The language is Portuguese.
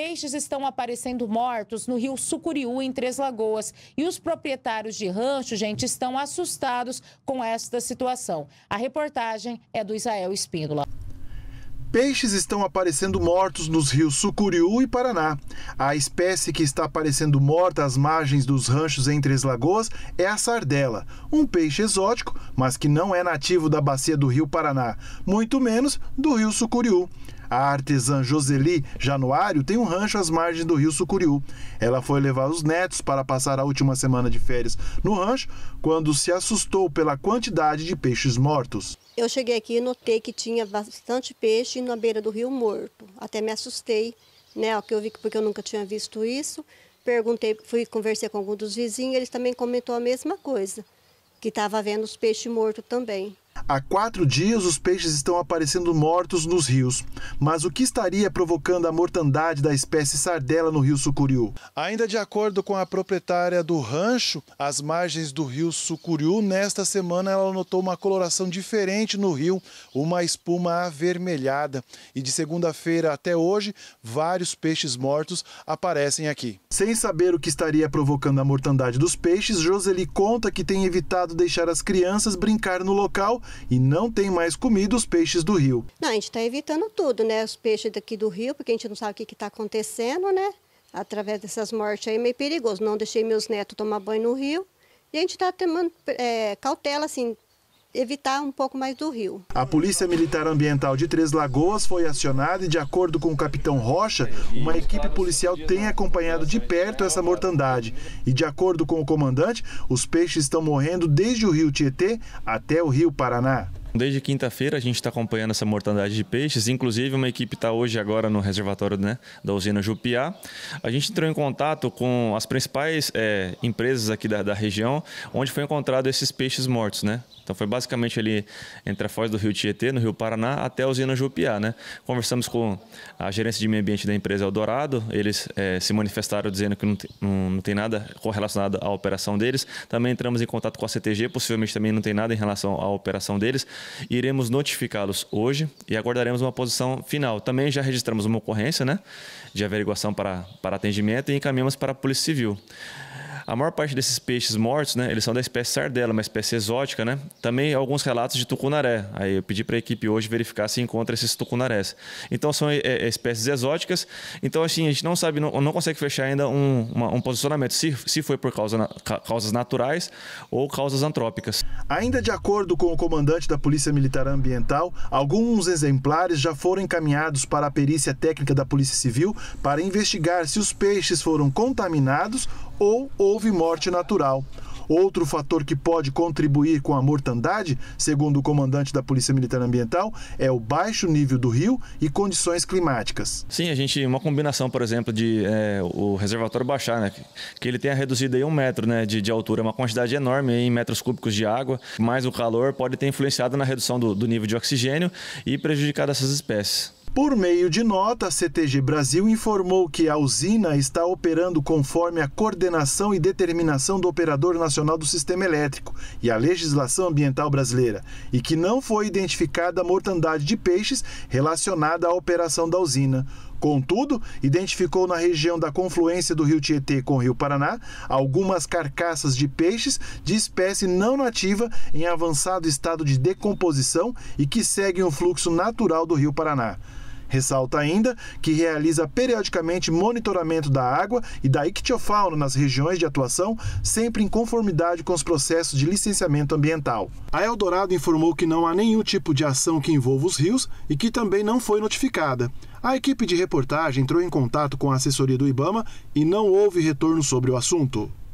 Peixes estão aparecendo mortos no rio Sucuriú, em Três Lagoas. E os proprietários de rancho, gente, estão assustados com esta situação. A reportagem é do Israel Espíndola. Peixes estão aparecendo mortos nos rios Sucuriú e Paraná. A espécie que está aparecendo morta às margens dos ranchos entre as lagoas é a sardela, um peixe exótico, mas que não é nativo da bacia do rio Paraná, muito menos do rio Sucuriú. A artesã Joseli Januário tem um rancho às margens do rio Sucuriú. Ela foi levar os netos para passar a última semana de férias no rancho, quando se assustou pela quantidade de peixes mortos. Eu cheguei aqui e notei que tinha bastante peixe na beira do rio morto. Até me assustei, né? Que eu vi porque eu nunca tinha visto isso. Perguntei, fui conversar com algum dos vizinhos, eles também comentou a mesma coisa, que estava vendo os peixes mortos também. Há quatro dias os peixes estão aparecendo mortos nos rios. Mas o que estaria provocando a mortandade da espécie sardela no rio Sucuriú? Ainda de acordo com a proprietária do rancho, às margens do rio Sucuriú, nesta semana ela notou uma coloração diferente no rio, uma espuma avermelhada. E de segunda-feira até hoje, vários peixes mortos aparecem aqui. Sem saber o que estaria provocando a mortandade dos peixes, Joseli conta que tem evitado deixar as crianças brincar no local e não tem mais comido os peixes do rio. Não, a gente está evitando tudo, né? Os peixes daqui do rio, porque a gente não sabe o que está acontecendo, né? Através dessas mortes aí meio perigoso. Não deixei meus netos tomar banho no rio. E a gente está tomando é, cautela, assim, evitar um pouco mais do rio. A Polícia Militar Ambiental de Três Lagoas foi acionada e, de acordo com o capitão Rocha, uma equipe policial tem acompanhado de perto essa mortandade. E, de acordo com o comandante, os peixes estão morrendo desde o rio Tietê até o rio Paraná. Desde quinta-feira a gente está acompanhando essa mortandade de peixes, inclusive uma equipe está hoje agora no reservatório né, da usina Jupiá. A gente entrou em contato com as principais é, empresas aqui da, da, região, onde foi encontrado esses peixes mortos, né? Então foi basicamente ali entre a foz do Rio Tietê, no Rio Paraná, até a usina Jupiá, né? Conversamos com a gerência de meio ambiente da empresa Eldorado, eles é, se manifestaram dizendo que não tem, não, não tem nada correlacionado à operação deles. Também entramos em contato com a CTG, possivelmente também não tem nada em relação à operação deles. Iremos notificá-los hoje e aguardaremos uma posição final. Também já registramos uma ocorrência né, de averiguação para, para atendimento e encaminhamos para a Polícia Civil. A maior parte desses peixes mortos, né, eles são da espécie sardela, uma espécie exótica, né? Também alguns relatos de tucunaré. Aí eu pedi para a equipe hoje verificar se encontra esses tucunarés. Então são é, é, espécies exóticas. Então assim, a gente não sabe, não, não consegue fechar ainda um, uma, um posicionamento se, se foi por causa, na, causas naturais ou causas antrópicas. Ainda de acordo com o comandante da Polícia Militar Ambiental, alguns exemplares já foram encaminhados para a perícia técnica da Polícia Civil para investigar se os peixes foram contaminados ou ou houve morte natural. Outro fator que pode contribuir com a mortandade, segundo o comandante da Polícia Militar Ambiental, é o baixo nível do rio e condições climáticas. Sim, a gente uma combinação, por exemplo, de é, o reservatório baixar, né, que ele tenha reduzido aí um metro, né, de, de altura, é uma quantidade enorme em metros cúbicos de água, mais o calor pode ter influenciado na redução do, do nível de oxigênio e prejudicado essas espécies. Por meio de nota, a CTG Brasil informou que a usina está operando conforme a coordenação e determinação do Operador Nacional do Sistema Elétrico e a legislação ambiental brasileira, e que não foi identificada a mortandade de peixes relacionada à operação da usina. Contudo, identificou na região da confluência do rio Tietê com o rio Paraná algumas carcaças de peixes de espécie não nativa em avançado estado de decomposição e que seguem o fluxo natural do rio Paraná. Ressalta ainda que realiza periodicamente monitoramento da água e da ictiofauna nas regiões de atuação, sempre em conformidade com os processos de licenciamento ambiental. A Eldorado informou que não há nenhum tipo de ação que envolva os rios e que também não foi notificada. A equipe de reportagem entrou em contato com a assessoria do Ibama e não houve retorno sobre o assunto.